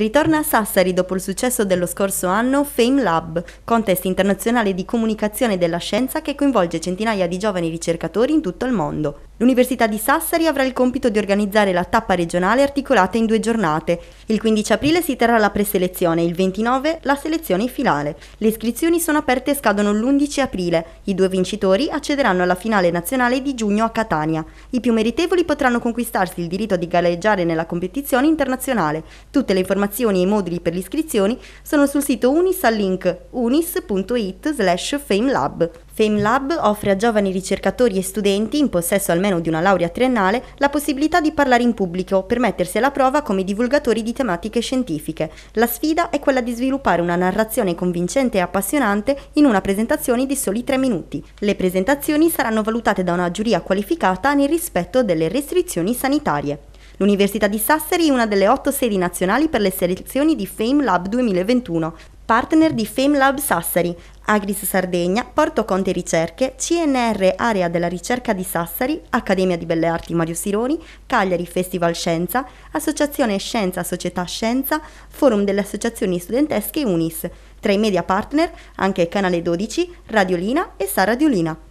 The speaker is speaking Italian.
Ritorna a Sassari dopo il successo dello scorso anno Fame Lab, contest internazionale di comunicazione della scienza che coinvolge centinaia di giovani ricercatori in tutto il mondo. L'Università di Sassari avrà il compito di organizzare la tappa regionale articolata in due giornate. Il 15 aprile si terrà la preselezione, il 29 la selezione finale. Le iscrizioni sono aperte e scadono l'11 aprile. I due vincitori accederanno alla finale nazionale di giugno a Catania. I più meritevoli potranno conquistarsi il diritto di gareggiare nella competizione internazionale. Tutte le informazioni e i moduli per le iscrizioni sono sul sito Unis al link unis.it slash famelab. FameLab offre a giovani ricercatori e studenti in possesso almeno di una laurea triennale la possibilità di parlare in pubblico per mettersi alla prova come divulgatori di tematiche scientifiche. La sfida è quella di sviluppare una narrazione convincente e appassionante in una presentazione di soli tre minuti. Le presentazioni saranno valutate da una giuria qualificata nel rispetto delle restrizioni sanitarie. L'Università di Sassari è una delle otto sedi nazionali per le selezioni di Fame Lab 2021, partner di Fame Lab Sassari, Agris Sardegna, Porto Conte Ricerche, CNR Area della Ricerca di Sassari, Accademia di Belle Arti Mario Sironi, Cagliari Festival Scienza, Associazione Scienza Società Scienza, Forum delle Associazioni Studentesche Unis. Tra i media partner anche Canale 12, Radiolina e Sara Saradiolina.